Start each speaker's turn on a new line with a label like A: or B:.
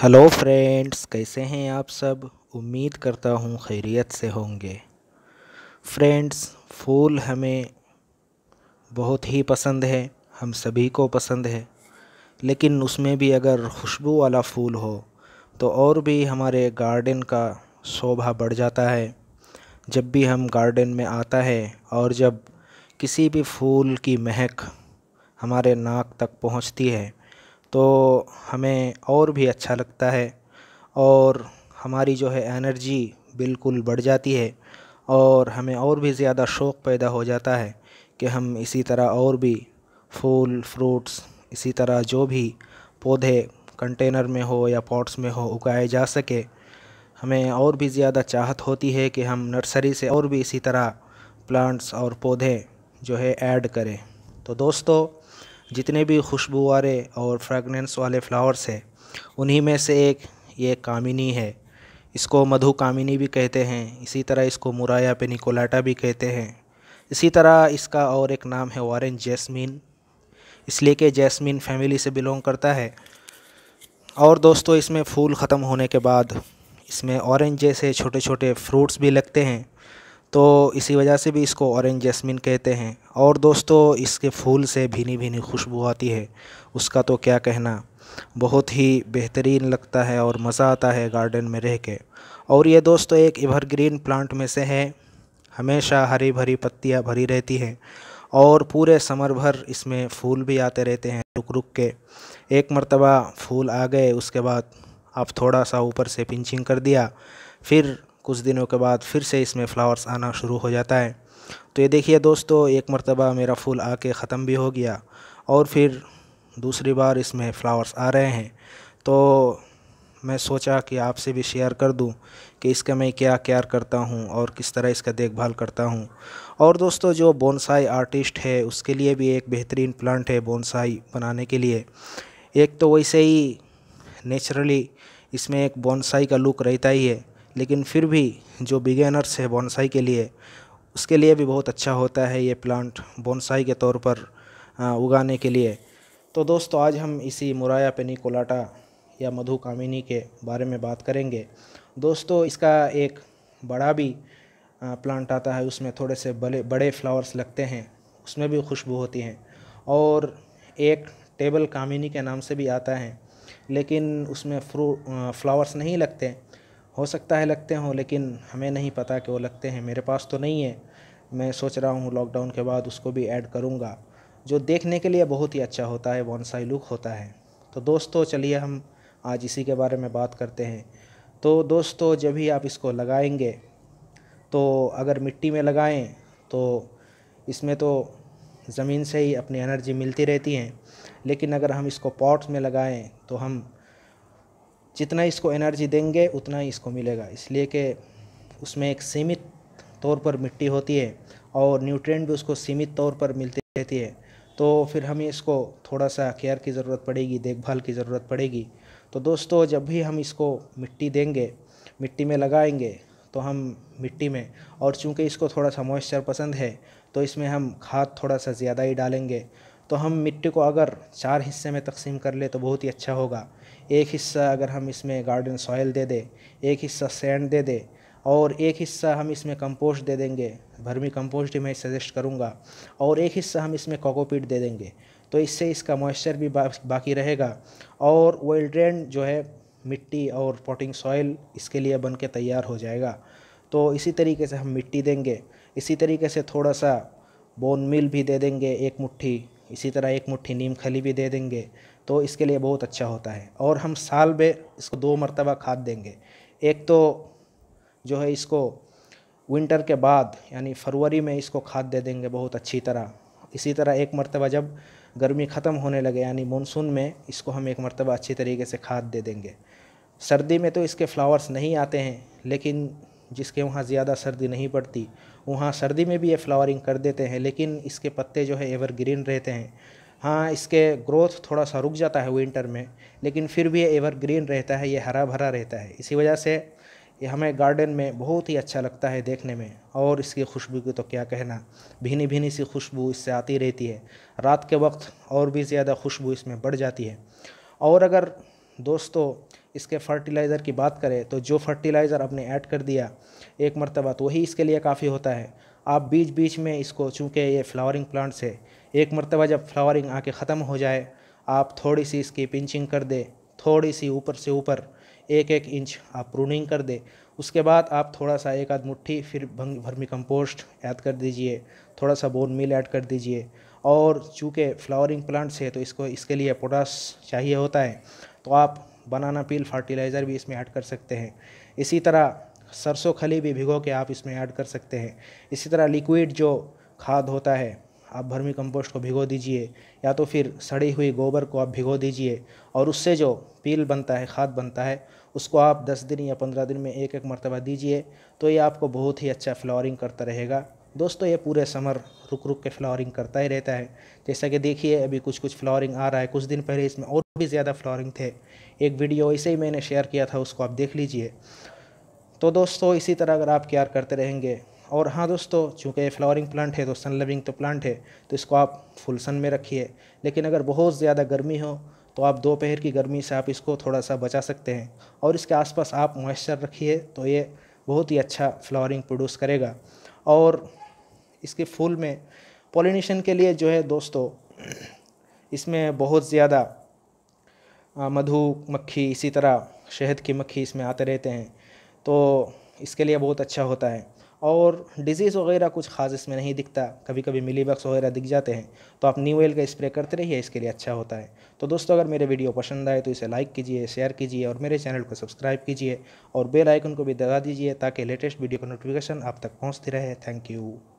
A: hello friends कैसे हैं आप सब उम्मीद करता हूँ खैरियत से होंगे फ्रेंड्स फूल हमें बहुत ही पसंद है हम सभी को पसंद है लेकिन उसमें भी अगर खुशबू वाला फूल हो तो और भी हमारे गार्डन का शोभा बढ़ जाता है जब भी हम गार्डन में आता है और जब किसी भी फूल की महक हमारे नाक तक पहुंचती है तो हमें और भी अच्छा लगता है और हमारी जो है एनर्जी बिल्कुल बढ़ जाती है और हमें और भी ज़्यादा शौक़ पैदा हो जाता है कि हम इसी तरह और भी फूल फ्रूट्स इसी तरह जो भी पौधे कंटेनर में हो या पॉट्स में हो उगाए जा सके हमें और भी ज़्यादा चाहत होती है कि हम नर्सरी से और भी इसी तरह प्लांट्स और पौधे जो है ऐड करें तो दोस्तों जितने भी वाले और फ्रेगनेंस वाले फ़्लावर्स हैं उन्हीं में से एक ये कामिनी है इसको मधु कामिनी भी कहते हैं इसी तरह इसको मुराया पे निकोलाटा भी कहते हैं इसी तरह इसका और एक नाम है वारेन जैस्मीन इसलिए कि जैस्मीन फैमिली से बिलोंग करता है और दोस्तों इसमें फूल ख़त्म होने के बाद इसमें ऑरेंज जैसे छोटे छोटे फ्रूट्स भी लगते हैं तो इसी वजह से भी इसको ऑरेंज जैस्मिन कहते हैं और दोस्तों इसके फूल से भीनी भीनी खुशबू आती है उसका तो क्या कहना बहुत ही बेहतरीन लगता है और मज़ा आता है गार्डन में रह के और ये दोस्तों एक एवरग्रीन प्लांट में से है हमेशा हरी भरी पत्तियाँ भरी रहती हैं और पूरे समर भर इसमें फूल भी आते रहते हैं रुक रुक के एक मरतबा फूल आ गए उसके बाद आप थोड़ा सा ऊपर से पिंचिंग कर दिया फिर कुछ दिनों के बाद फिर से इसमें फ़्लावर्स आना शुरू हो जाता है तो ये देखिए दोस्तों एक मरतबा मेरा फूल आके ख़त्म भी हो गया और फिर दूसरी बार इसमें फ़्लावर्स आ रहे हैं तो मैं सोचा कि आपसे भी शेयर कर दूं कि इसका मैं क्या केयर करता हूं और किस तरह इसका देखभाल करता हूं और दोस्तों जो बोनसाई आर्टिस्ट है उसके लिए भी एक बेहतरीन प्लांट है बोनसाई बनाने के लिए एक तो वैसे ही नेचुरली इसमें एक बोनसाई का लुक रहता ही है लेकिन फिर भी जो बिगेनर्स है बोनसाई के लिए उसके लिए भी बहुत अच्छा होता है ये प्लांट बोनसाई के तौर पर उगाने के लिए तो दोस्तों आज हम इसी मुराया पेनिकोलाटा या मधु कामिनी के बारे में बात करेंगे दोस्तों इसका एक बड़ा भी प्लांट आता है उसमें थोड़े से बड़े बड़े फ्लावर्स लगते हैं उसमें भी खुशबू होती हैं और एक टेबल कामिनी के नाम से भी आता है लेकिन उसमें फ्रू फ्लावर्स नहीं लगते हो सकता है लगते हों लेकिन हमें नहीं पता कि वो लगते हैं मेरे पास तो नहीं है मैं सोच रहा हूँ लॉकडाउन के बाद उसको भी ऐड करूँगा जो देखने के लिए बहुत ही अच्छा होता है बॉन्साई लुक होता है तो दोस्तों चलिए हम आज इसी के बारे में बात करते हैं तो दोस्तों जब भी आप इसको लगाएंगे तो अगर मिट्टी में लगाएं तो इसमें तो ज़मीन से ही अपनी एनर्जी मिलती रहती है लेकिन अगर हम इसको पॉट्स में लगाएं तो हम जितना इसको एनर्जी देंगे उतना ही इसको मिलेगा इसलिए कि उसमें एक सीमित तौर पर मिट्टी होती है और न्यूट्रिएंट भी उसको सीमित तौर पर मिलती रहती है तो फिर हमें इसको थोड़ा सा केयर की ज़रूरत पड़ेगी देखभाल की ज़रूरत पड़ेगी तो दोस्तों जब भी हम इसको मिट्टी देंगे मिट्टी में लगाएंगे तो हम मिट्टी में और चूँकि इसको थोड़ा सा मॉइस्चर पसंद है तो इसमें हम खाद थोड़ा सा ज़्यादा ही डालेंगे तो हम मिट्टी को अगर चार हिस्से में तकसीम कर ले तो बहुत ही अच्छा होगा एक हिस्सा अगर हम इसमें गार्डन सॉयल दे दें एक हिस्सा सैंड दे दें और एक हिस्सा हम इसमें कंपोस्ट दे देंगे भर्मी कंपोस्ट ही मैं सजेस्ट करूँगा और एक हिस्सा हम इसमें कोकोपीट दे देंगे तो इससे इसका मॉइस्चर भी बा, बाकी रहेगा और वेल ड्रेन जो है मिट्टी और पोटिंग सॉइल इसके लिए बन के तैयार हो जाएगा तो इसी तरीके से हम मिट्टी देंगे इसी तरीके से थोड़ा सा बोन मिल भी दे देंगे एक मुट्ठी इसी तरह एक मुट्ठी नीम खली भी दे देंगे तो इसके लिए बहुत अच्छा होता है और हम साल में इसको दो मरतबा खाद देंगे एक तो जो है इसको विंटर के बाद यानी फरवरी में इसको खाद दे देंगे बहुत अच्छी तरह इसी तरह एक मरतबा जब गर्मी ख़त्म होने लगे यानी मानसून में इसको हम एक मरतबा अच्छी तरीके से खाद दे देंगे सर्दी में तो इसके फ्लावर्स नहीं आते हैं लेकिन जिसके वहाँ ज़्यादा सर्दी नहीं पड़ती वहाँ सर्दी में भी ये फ्लावरिंग कर देते हैं लेकिन इसके पत्ते जो है एवर ग्रीन रहते हैं हाँ इसके ग्रोथ थोड़ा सा रुक जाता है विंटर में लेकिन फिर भी ये एवर ग्रीन रहता है ये हरा भरा रहता है इसी वजह से ये हमें गार्डन में बहुत ही अच्छा लगता है देखने में और इसकी खुशबू की तो क्या कहना भीनी भीनी सी खुशबू इससे आती रहती है रात के वक्त और भी ज़्यादा खुशबू इसमें बढ़ जाती है और अगर दोस्तों इसके फर्टिलाइज़र की बात करें तो जो फर्टिलाइज़र आपने ऐड कर दिया एक मरतबा तो वही इसके लिए काफ़ी होता है आप बीच बीच में इसको चूँकि ये फ्लावरिंग प्लांट्स है एक मरतबा जब फ्लावरिंग आके ख़त्म हो जाए आप थोड़ी सी इसकी पिंचिंग कर दे थोड़ी सी ऊपर से ऊपर एक एक इंच आप प्रूनिंग कर दे उसके बाद आप थोड़ा सा एक आध मुट्ठी फिर भरमी कंपोस्ट ऐड कर दीजिए थोड़ा सा बोन मिल ऐड कर दीजिए और चूँकि फ्लावरिंग प्लांट्स है तो इसको इसके लिए पोटास चाहिए होता है तो आप बनाना पील फर्टिलाइज़र भी इसमें ऐड कर सकते हैं इसी तरह सरसों खली भी भिगो के आप इसमें ऐड कर सकते हैं इसी तरह लिक्विड जो खाद होता है आप भर्मी कंपोस्ट को भिगो दीजिए या तो फिर सड़ी हुई गोबर को आप भिगो दीजिए और उससे जो पील बनता है खाद बनता है उसको आप 10 दिन या 15 दिन में एक एक मरतबा दीजिए तो ये आपको बहुत ही अच्छा फ्लावरिंग करता रहेगा दोस्तों ये पूरे समर रुक रुक के फ्लावरिंग करता ही रहता है जैसा कि देखिए अभी कुछ कुछ फ्लावरिंग आ रहा है कुछ दिन पहले इसमें और भी ज़्यादा फ्लावरिंग थे एक वीडियो ऐसे ही मैंने शेयर किया था उसको आप देख लीजिए तो दोस्तों इसी तरह अगर आप केयर करते रहेंगे और हाँ दोस्तों चूँकि ये फ्लावरिंग प्लांट है तो सन लविंग तो प्लांट है तो इसको आप फुल सन में रखिए लेकिन अगर बहुत ज़्यादा गर्मी हो तो आप दोपहर की गर्मी से आप इसको थोड़ा सा बचा सकते हैं और इसके आसपास आप मॉइस्चर रखिए तो ये बहुत ही अच्छा फ्लावरिंग प्रोड्यूस करेगा और इसके फूल में पोलिनेशन के लिए जो है दोस्तों इसमें बहुत ज़्यादा मधु मक्खी इसी तरह शहद की मक्खी इसमें आते रहते हैं तो इसके लिए बहुत अच्छा होता है और डिजीज़ वगैरह कुछ खास इसमें नहीं दिखता कभी कभी मिली बक्स वगैरह दिख जाते हैं तो आप न्यू ऑयल का स्प्रे करते रहिए इसके लिए अच्छा होता है तो दोस्तों अगर मेरे वीडियो पसंद आए तो इसे लाइक कीजिए शेयर कीजिए और मेरे चैनल को सब्सक्राइब कीजिए और बेल आइकन को भी दबा दीजिए ताकि लेटेस्ट वीडियो का नोटिफिकेशन आप तक पहुँचती रहे थैंक यू